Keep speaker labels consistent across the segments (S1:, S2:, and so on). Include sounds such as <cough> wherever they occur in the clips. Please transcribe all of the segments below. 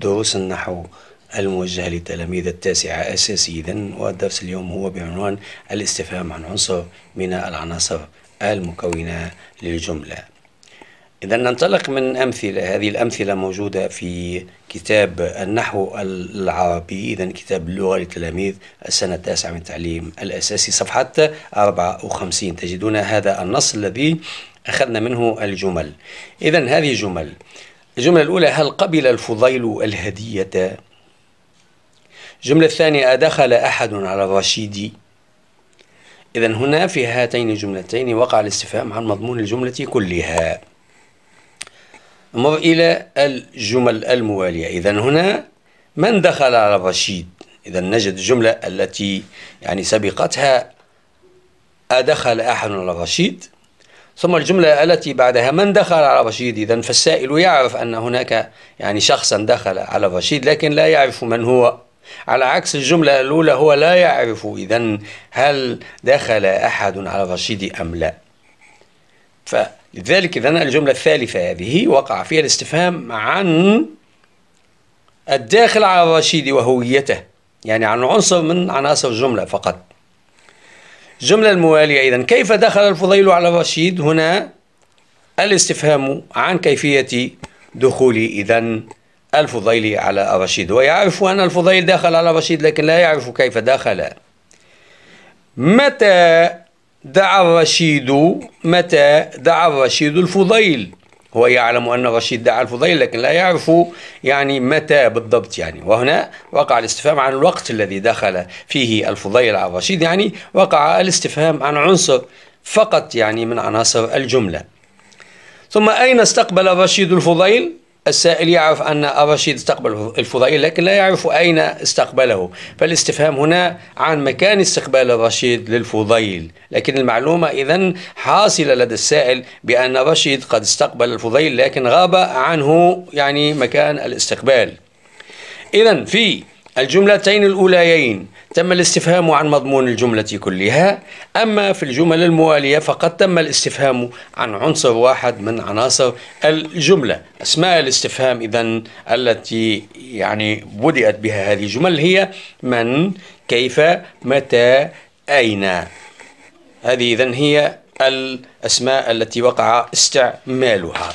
S1: دروس النحو الموجهة لتلاميذ التاسعة أساسي إذن والدرس اليوم هو بعنوان الاستفهام عن عنصر من العناصر المكونة للجملة إذا ننطلق من أمثلة هذه الأمثلة موجودة في كتاب النحو العربي إذا كتاب اللغة للتلاميذ السنة التاسعة من التعليم الأساسي صفحة 54 تجدون هذا النص الذي أخذنا منه الجمل إذا هذه جمل الجملة الأولى هل قبل الفضيل الهدية؟ الجملة الثانية أدخل أحد على الرشيد؟ إذا هنا في هاتين الجملتين وقع الاستفهام عن مضمون الجملة كلها نمر إلى الجمل الموالية إذا هنا من دخل على الرشيد إذا نجد الجملة التي يعني سبقتها أدخل أحد على الرشيد ثم الجملة التي بعدها من دخل على رشيد إذا فالسائل يعرف أن هناك يعني شخصا دخل على رشيد لكن لا يعرف من هو على عكس الجملة الأولى هو لا يعرف إذا هل دخل أحد على رشيد أم لا فلذلك إذا الجملة الثالثة هذه وقع فيها الاستفهام عن الداخل على الرشيد وهويته يعني عن عنصر من عناصر الجملة فقط الجملة الموالية إذا كيف دخل الفضيل على رشيد هنا الاستفهام عن كيفية دخول إذا الفضيل على رشيد ويعرف أن الفضيل دخل على رشيد لكن لا يعرف كيف دخل متى دعا الرشيد متى دعا الرشيد الفضيل هو يعلم أن الرشيد دعا الفضيل لكن لا يعرف يعني متى بالضبط يعني وهنا وقع الاستفهام عن الوقت الذي دخل فيه الفضيل على الرشيد يعني وقع الاستفهام عن عنصر فقط يعني من عناصر الجملة ثم أين استقبل الرشيد الفضيل؟ السائل يعرف أن الرشيد استقبل الفضائي لكن لا يعرف أين استقبله فالاستفهام هنا عن مكان استقبال الرشيد للفضيل لكن المعلومة إذا حاصلة لدى السائل بأن الرشيد قد استقبل الفضيل لكن غاب عنه يعني مكان الاستقبال إذا في الجملتين الأوليين تم الاستفهام عن مضمون الجملة كلها أما في الجمل الموالية فقد تم الاستفهام عن عنصر واحد من عناصر الجملة أسماء الاستفهام إذا التي يعني بدأت بها هذه الجمل هي من كيف متى أين هذه إذا هي الأسماء التي وقع استعمالها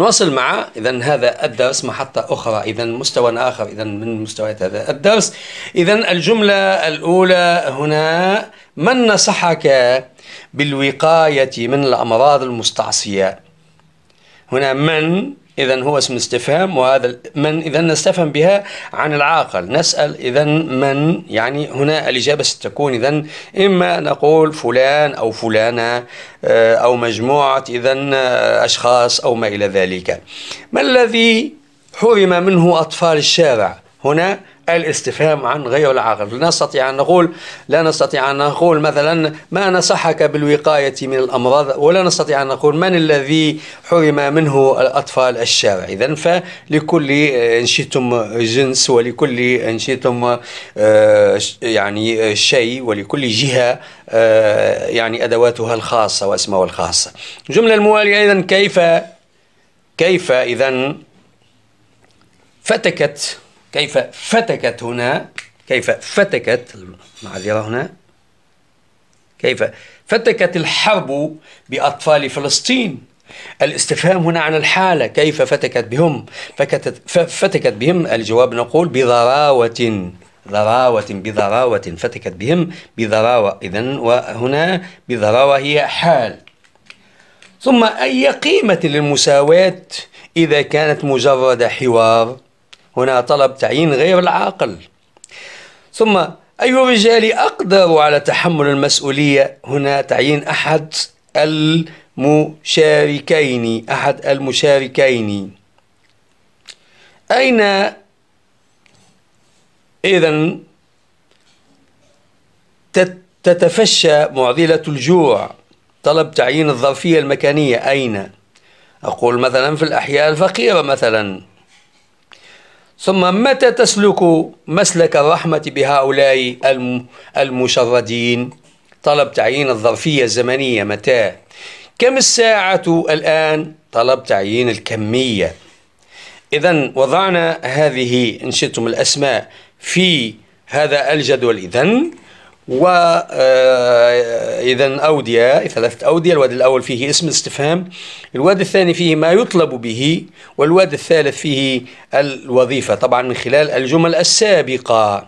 S1: نواصل مع اذا هذا الدرس محطة أخرى اذا مستوى آخر اذا من مستويات هذا الدرس اذا الجملة الأولى هنا من نصحك بالوقاية من الأمراض المستعصية هنا من إذا هو اسم استفهام وهذا من إذا نستفهم بها عن العاقل نسأل إذا من يعني هنا الإجابة ستكون إذا إما نقول فلان أو فلانة آه، أو مجموعة إذا آه، أشخاص أو ما إلى ذلك ما الذي حرم منه أطفال الشارع هنا الاستفهام عن غير العاقل لا نستطيع أن نقول لا نستطيع أن نقول مثلا ما نصحك بالوقاية من الأمراض ولا نستطيع أن نقول من الذي حرم منه الأطفال الشارع إذا فلكل آه، إن شئتم جنس ولكل إن شئتم آه، يعني آه، شيء ولكل جهة يعني أدواتها الخاصة وأسمها الخاصة الجملة الموالية إذا كيف كيف إذا فتكت كيف فتكت هنا كيف فتكت المعذرة هنا كيف فتكت الحرب بأطفال فلسطين الاستفهام هنا عن الحالة كيف فتكت بهم فكتت فتكت بهم الجواب نقول بضراوة ضراوة بضراوة فتكت بهم بضراوة إذا وهنا بضراوة هي حال ثم أي قيمة للمساواة إذا كانت مجرد حوار هنا طلب تعيين غير العاقل ثم أي الرجال أقدر على تحمل المسؤولية هنا تعيين أحد المشاركين أحد المشاركين أين إذا تتفشى معضلة الجوع طلب تعيين الظرفية المكانية أين أقول مثلا في الأحياء الفقيرة مثلا ثم متى تسلك مسلك الرحمة بهؤلاء المشردين طلب تعيين الظرفية الزمنية متى كم الساعة الآن طلب تعيين الكمية إذا وضعنا هذه إن شئتم الأسماء في هذا الجدول إذن و آه، اذا أودية ثلاثة أودية الواد الأول فيه اسم استفهام الواد الثاني فيه ما يطلب به والواد الثالث فيه الوظيفة طبعا من خلال الجمل السابقة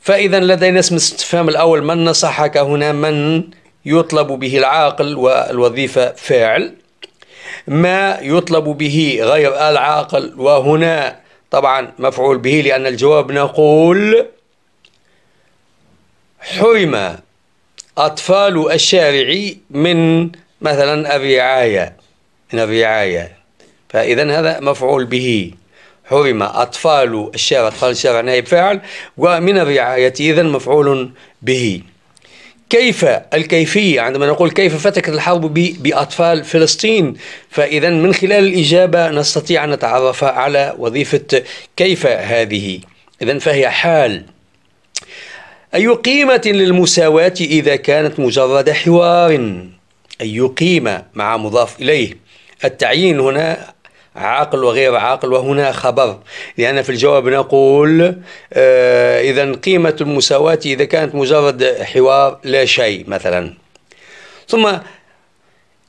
S1: فإذا لدينا اسم استفهام الأول من نصحك هنا من يطلب به العاقل والوظيفة فاعل ما يطلب به غير العاقل وهنا طبعا مفعول به لأن الجواب نقول حرم أطفال الشارع من مثلا الرعاية من الرعاية فإذا هذا مفعول به حرم أطفال الشارع أطفال الشارع نائب فاعل ومن الرعاية إذا مفعول به كيف الكيفية عندما نقول كيف فتكت الحرب بأطفال فلسطين فإذا من خلال الإجابة نستطيع أن نتعرف على وظيفة كيف هذه إذا فهي حال أي قيمة للمساواة إذا كانت مجرد حوار أي قيمة مع مضاف إليه التعيين هنا عاقل وغير عاقل وهنا خبر لأن في الجواب نقول آه إذا قيمة المساواة إذا كانت مجرد حوار لا شيء مثلا ثم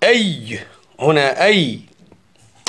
S1: أي هنا أي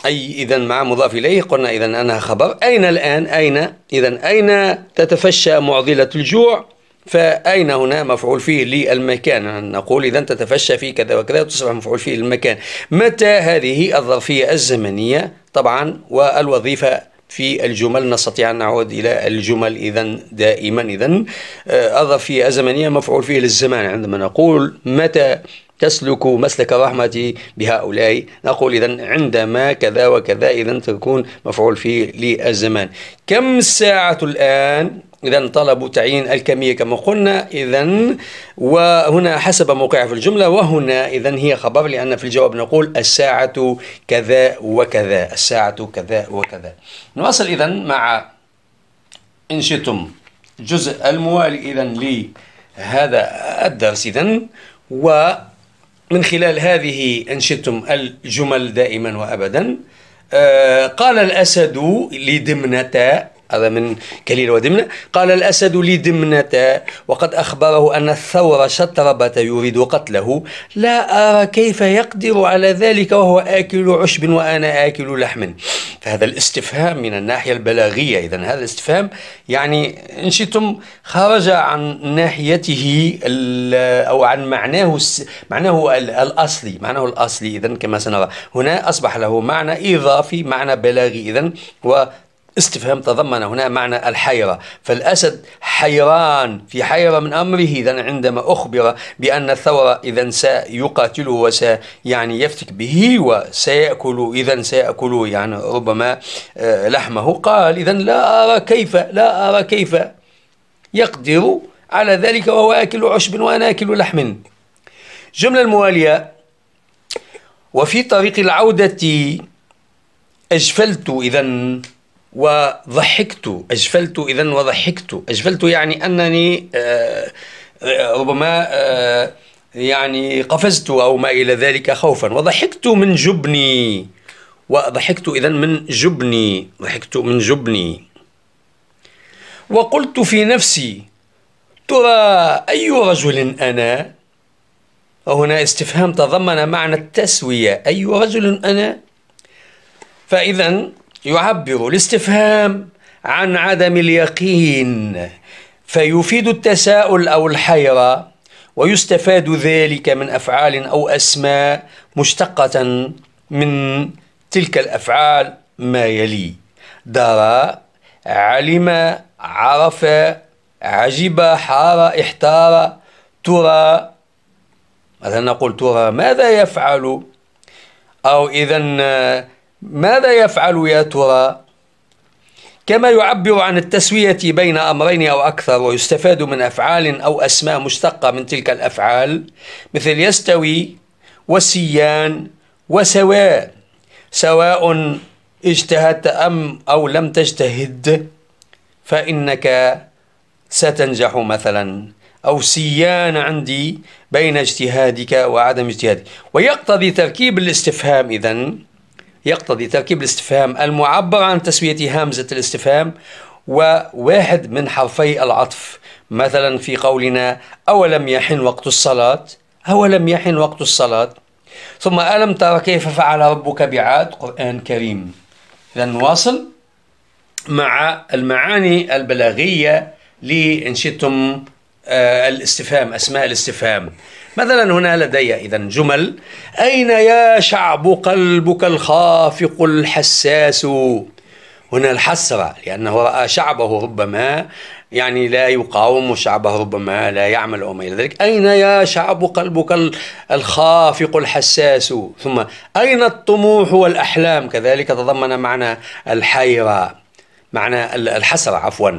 S1: أي إذا مع مضاف إليه قلنا إذا أنها خبر أين الآن أين إذا أين تتفشى معضلة الجوع فأين هنا مفعول فيه للمكان نقول إذا تتفشى في كذا وكذا وتصبح مفعول فيه للمكان متى هذه الظرفية الزمنية طبعا والوظيفة في الجمل نستطيع أن نعود إلى الجمل إذا دائما إذا آه، الظرفية الزمنية مفعول فيه للزمان عندما نقول متى تسلك مسلك الرحمة بهؤلاء نقول إذا عندما كذا وكذا إذا تكون مفعول فيه للزمان كم الساعة الآن إذا طلبوا تعيين الكمية كما قلنا إذا وهنا حسب موقعها في الجملة وهنا إذا هي خبر لأن في الجواب نقول الساعة كذا وكذا الساعة كذا وكذا نواصل إذا مع إن شئتم الجزء الموالي إذا لهذا الدرس إذا ومن خلال هذه إن شئتم الجمل دائما وأبدا آه، قال الأسد لدمنة هذا من كليل ودمنة قال الأسد لدمنة وقد أخبره أن الثور شطربة يريد قتله لا أرى كيف يقدر على ذلك وهو آكل عشب وأنا آكل لحم فهذا الاستفهام من الناحية البلاغية إذا هذا الاستفهام يعني إن شئتم خرج عن ناحيته أو عن معناه معناه الأصلي معناه الأصلي إذا كما سنرى هنا أصبح له معنى إضافي معنى بلاغي إذا استفهام تضمن هنا معنى الحيرة فالأسد حيران في حيرة من أمره إذا عندما أخبر بأن الثور إذا سيقاتله وس يعني يفتك به وسيأكل إذا سيأكل يعني ربما آه، لحمه قال إذا لا أرى كيف لا أرى كيف يقدر على ذلك وهو آكل عشب وأنا آكل لحم جملة الموالية وفي طريق العودة أجفلت إذا وضحكت أجفلت إذا وضحكت أجفلت يعني أنني آه، آه، ربما آه، يعني قفزت أو ما إلى ذلك خوفا وضحكت من جبني وضحكت إذا من جبني ضحكت من جبني وقلت في نفسي ترى أي رجل أنا وهنا استفهام تضمن معنى التسوية أي رجل أنا فإذا يعبر الاستفهام عن عدم اليقين فيفيد التساؤل او الحيره ويستفاد ذلك من افعال او اسماء مشتقه من تلك الافعال ما يلي درى علم عرف عجب حار احتار ترى مثلا نقول ترى ماذا يفعل او اذا ماذا يفعل يا ترى؟ كما يعبر عن التسوية بين أمرين أو أكثر ويستفاد من أفعال أو أسماء مشتقة من تلك الأفعال مثل يستوي وسيان وسواء سواء اجتهدت أم أو لم تجتهد فإنك ستنجح مثلا أو سيان عندي بين اجتهادك وعدم اجتهادك ويقتضي تركيب الاستفهام إذن يقتضي تركيب الاستفهام المعبر عن تسوية همزة الاستفهام وواحد من حرفي العطف مثلا في قولنا أولم يحن وقت الصلاة أولم يحن وقت الصلاة ثم ألم ترى كيف فعل ربك بعاد قرآن كريم إذا نواصل مع المعاني البلاغية لإن شئتم آه، الاستفهام أسماء الاستفهام مثلا هنا لدي إذا جمل أين يا شعب قلبك الخافق الحساس هنا الحسرة لأنه رأى شعبه ربما يعني لا يقاوم شعبه ربما لا يعمل أو ما إلى ذلك أين يا شعب قلبك الخافق الحساس ثم أين الطموح والأحلام كذلك تضمن معنى الحيرة معنى الحسرة عفوا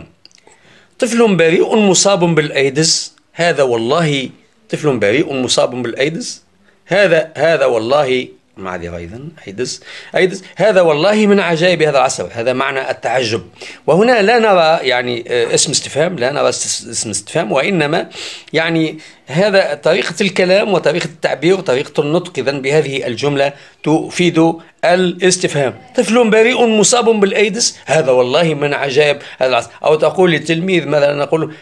S1: طفل بريء مصاب بالأيدز هذا والله طفل بريء مصاب بالايدز هذا هذا والله معذرة أيضا أيدز أيدز هذا والله من عجائب هذا العصر هذا معنى التعجب وهنا لا نرى يعني آه، اسم استفهام لا نرى اسم استفهام وإنما يعني هذا طريقة الكلام وطريقة التعبير وطريقة النطق إذا بهذه الجملة تفيد الاستفهام طفل بريء مصاب بالأيدز هذا والله من عجائب هذا العصر أو تقول للتلميذ مثلا نقول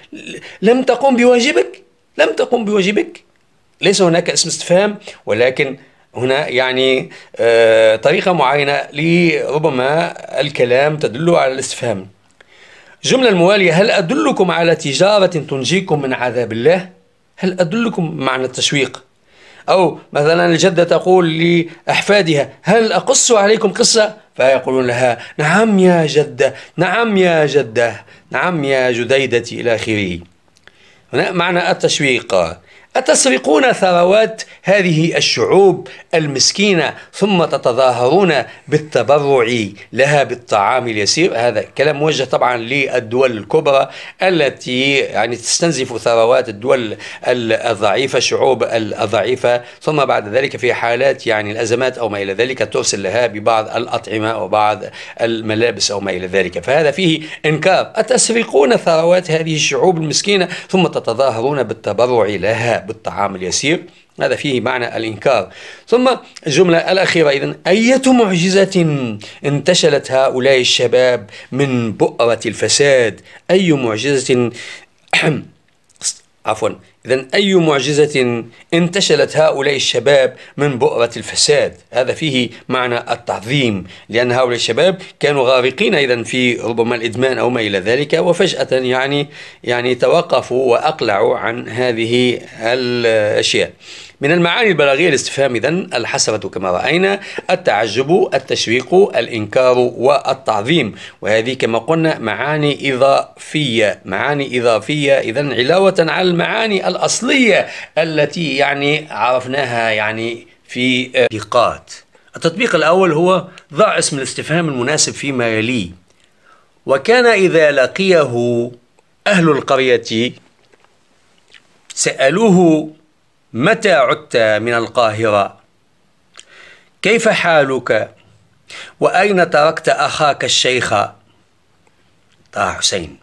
S1: لم تقم بواجبك لم تقم بواجبك ليس هناك اسم استفهام ولكن هنا يعني آه، طريقة معينة لربما الكلام تدل على الاستفهام الجملة الموالية هل أدلكم على تجارة تنجيكم من عذاب الله؟ هل أدلكم معنى التشويق؟ أو مثلا الجدة تقول لأحفادها هل أقص عليكم قصة؟ فيقولون لها نعم يا جدة نعم يا جدة نعم يا جديدتي إلى آخره هنا معنى التشويق أتسرقون ثروات هذه الشعوب المسكينة ثم تتظاهرون بالتبرع لها بالطعام اليسير هذا كلام موجه طبعا للدول الكبرى التي يعني تستنزف ثروات الدول الضعيفة الشعوب الضعيفة ثم بعد ذلك في حالات يعني الأزمات أو ما إلى ذلك ترسل لها ببعض الأطعمة أو بعض الملابس أو ما إلى ذلك فهذا فيه إنكار أتسرقون ثروات هذه الشعوب المسكينة ثم تتظاهرون بالتبرع لها بالطعام اليسير هذا فيه معنى الإنكار ثم الجملة الأخيرة إذن أية معجزة انتشلت هؤلاء الشباب من بؤرة الفساد أي معجزة <clears throat> عفوا إذا أي معجزة انتشلت هؤلاء الشباب من بؤرة الفساد هذا فيه معنى التعظيم لأن هؤلاء الشباب كانوا غارقين إذا في ربما الإدمان أو ما إلى ذلك وفجأة يعني يعني توقفوا وأقلعوا عن هذه الأشياء من المعاني البلاغية الاستفهام إذا الحسرة كما رأينا التعجب التشويق الإنكار والتعظيم وهذه كما قلنا معاني إضافية معاني إضافية إذا علاوة على المعاني الأصلية التي يعني عرفناها يعني في تطبيقات التطبيق الأول هو ضع اسم الاستفهام المناسب فيما يلي وكان إذا لقيه أهل القرية سألوه متى عدت من القاهرة؟ كيف حالك؟ وأين تركت أخاك الشيخ؟ طه حسين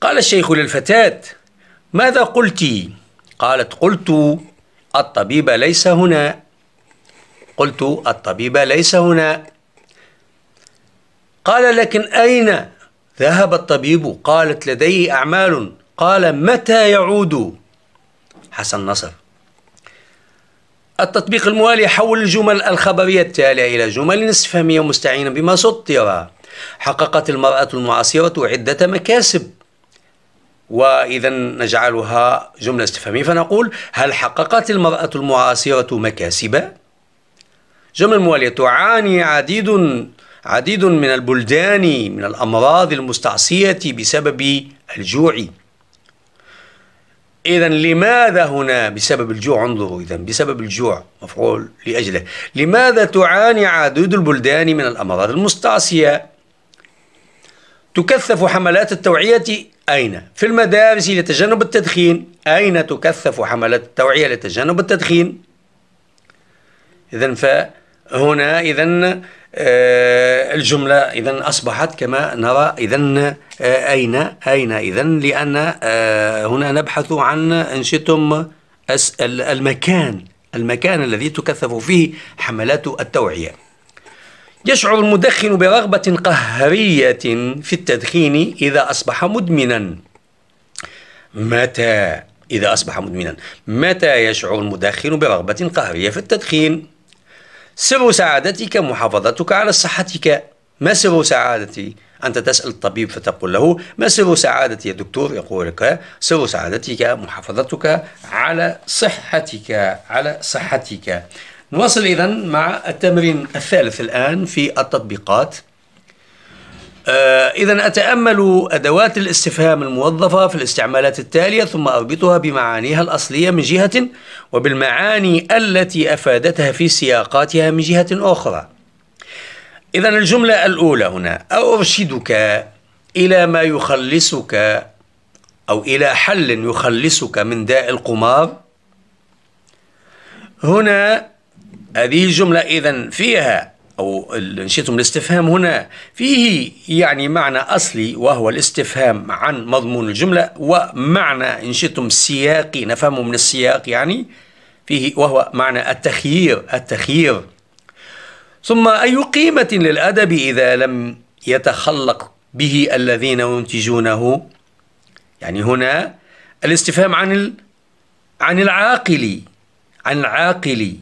S1: قال الشيخ للفتاة ماذا قلت؟ قالت قلت الطبيب ليس هنا قلت الطبيب ليس هنا قال لكن أين ذهب الطبيب قالت لديه أعمال قال متى يعود حسن نصر التطبيق الموالي يحول الجمل الخبرية التالية إلى جمل استفهامية مستعينة بما سطر حققت المرأة المعاصرة عدة مكاسب وإذا نجعلها جملة استفهامية فنقول هل حققت المرأة المعاصرة مكاسب؟ جملة موالية تعاني عديد عديد من البلدان من الأمراض المستعصية بسبب الجوع إذا لماذا هنا بسبب الجوع انظروا إذا بسبب الجوع مفعول لأجله لماذا تعاني عدد البلدان من الأمراض المستعصية تكثف حملات التوعية أين؟ في المدارس لتجنب التدخين أين تكثف حملات التوعية لتجنب التدخين؟ إذا فهنا إذا آه، الجملة إذا أصبحت كما نرى إذا آه، أين أين إذا لأن آه، هنا نبحث عن إن شئتم المكان المكان الذي تكثف فيه حملات التوعية يشعر المدخن برغبة قهرية في التدخين إذا أصبح مدمنا متى إذا أصبح مدمنا متى يشعر المدخن برغبة قهرية في التدخين سر سعادتك محافظتك على صحتك ما سر سعادتي أنت تسأل الطبيب فتقول له ما سر سعادتي يا دكتور يقول لك سر سعادتك محافظتك على صحتك على صحتك نواصل إذا مع التمرين الثالث الآن في التطبيقات آه، إذا أتأمل أدوات الاستفهام الموظفة في الاستعمالات التالية ثم أربطها بمعانيها الأصلية من جهة وبالمعاني التي أفادتها في سياقاتها من جهة أخرى. إذا الجملة الأولى هنا أرشدك إلى ما يخلصك أو إلى حل يخلصك من داء القمار هنا هذه الجملة إذا فيها أو إن شئتم الاستفهام هنا فيه يعني معنى أصلي وهو الاستفهام عن مضمون الجملة ومعنى إن شئتم سياقي نفهمه من السياق يعني فيه وهو معنى التخيير التخيير ثم أي قيمة للأدب إذا لم يتخلق به الذين ينتجونه يعني هنا الاستفهام عن عن العاقل عن العاقل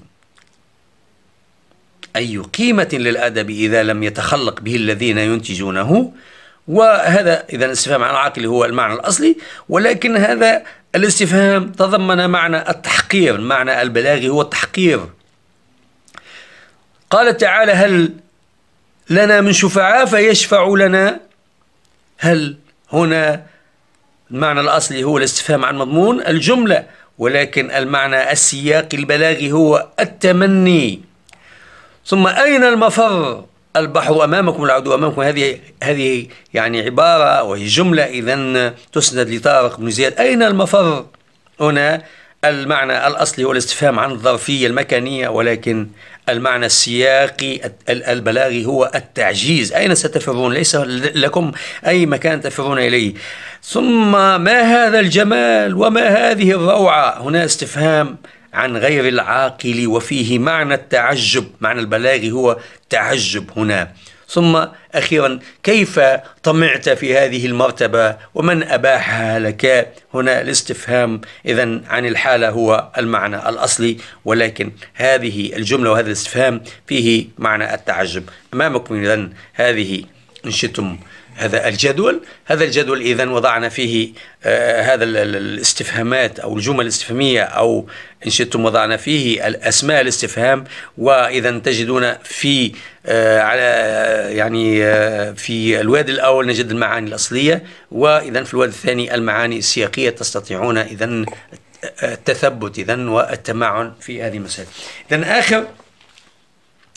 S1: أي قيمة للأدب إذا لم يتخلق به الذين ينتجونه وهذا إذا الاستفهام عن العاقل هو المعنى الأصلي ولكن هذا الاستفهام تضمن معنى التحقير معنى البلاغي هو التحقير قال تعالى هل لنا من شفعاء فيشفع لنا هل هنا المعنى الأصلي هو الاستفهام عن مضمون الجملة ولكن المعنى السياقي البلاغي هو التمني ثم أين المفر البحر أمامكم العدو أمامكم هذه هذه يعني عبارة وهي جملة إذا تسند لطارق بن زياد أين المفر هنا المعنى الأصلي هو الاستفهام عن الظرفية المكانية ولكن المعنى السياقي البلاغي هو التعجيز أين ستفرون ليس لكم أي مكان تفرون إليه ثم ما هذا الجمال وما هذه الروعة هنا استفهام عن غير العاقل وفيه معنى التعجب معنى البلاغي هو تعجب هنا ثم أخيرا كيف طمعت في هذه المرتبة ومن أباحها لك هنا الاستفهام إذا عن الحالة هو المعنى الأصلي ولكن هذه الجملة وهذا الاستفهام فيه معنى التعجب أمامكم إذا هذه إن شئتم هذا الجدول هذا الجدول إذا وضعنا فيه آه هذا الاستفهامات أو الجمل الاستفهامية أو إن شئتم وضعنا فيه الأسماء الاستفهام وإذا تجدون في آه على آه، يعني آه في الواد الأول نجد المعاني الأصلية وإذا في الواد الثاني المعاني السياقية تستطيعون إذا آه، التثبت إذا والتمعن في هذه المسائل إذا آخر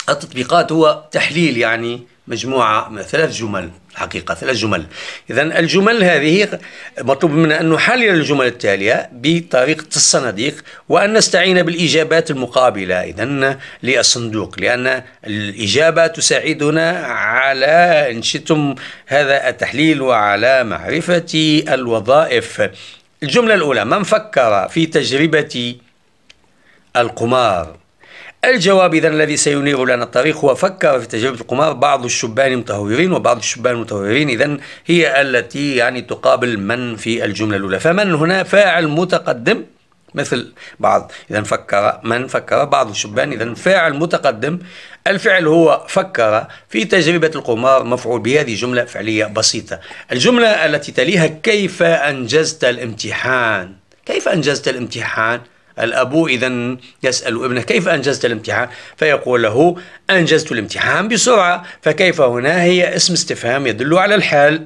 S1: التطبيقات هو تحليل يعني مجموعة من ثلاث جمل حقيقة ثلاث جمل إذا الجمل هذه مطلوب منا أن نحلل الجمل التالية بطريقة الصناديق وأن نستعين بالإجابات المقابلة إذا للصندوق لأن الإجابة تساعدنا على إن شئتم هذا التحليل وعلى معرفة الوظائف الجملة الأولى من فكر في تجربة القمار الجواب إذا الذي سينير لنا الطريق هو فكر في تجربة القمار بعض الشبان المتهورين وبعض الشبان المتهورين إذا هي التي يعني تقابل من في الجملة الأولى فمن هنا فاعل متقدم مثل بعض إذا فكر من فكر بعض الشبان إذا فاعل متقدم الفعل هو فكر في تجربة القمار مفعول بهذه جملة فعلية بسيطة الجملة التي تليها كيف أنجزت الامتحان كيف أنجزت الامتحان الأب إذا يسأل ابنه كيف أنجزت الامتحان فيقول له أنجزت الامتحان بسرعة فكيف هنا هي اسم استفهام يدل على الحال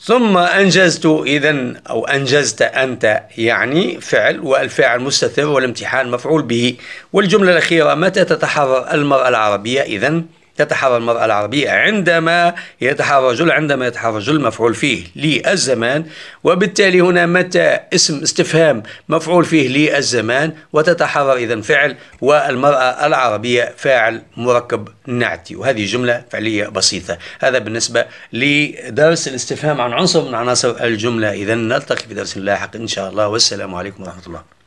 S1: ثم أنجزت إذا أو أنجزت أنت يعني فعل والفعل مستتر والامتحان مفعول به والجملة الأخيرة متى تتحرر المرأة العربية إذا تتحرى المرأة العربية عندما يتحرى الرجل عندما يتحرى الرجل المفعول فيه للزمان وبالتالي هنا متى اسم استفهام مفعول فيه للزمان وتتحرر إذا فعل والمرأة العربية فاعل مركب نعتي وهذه جملة فعلية بسيطة هذا بالنسبة لدرس الاستفهام عن عنصر من عناصر الجملة إذا نلتقي في درس لاحق إن شاء الله والسلام عليكم ورحمة الله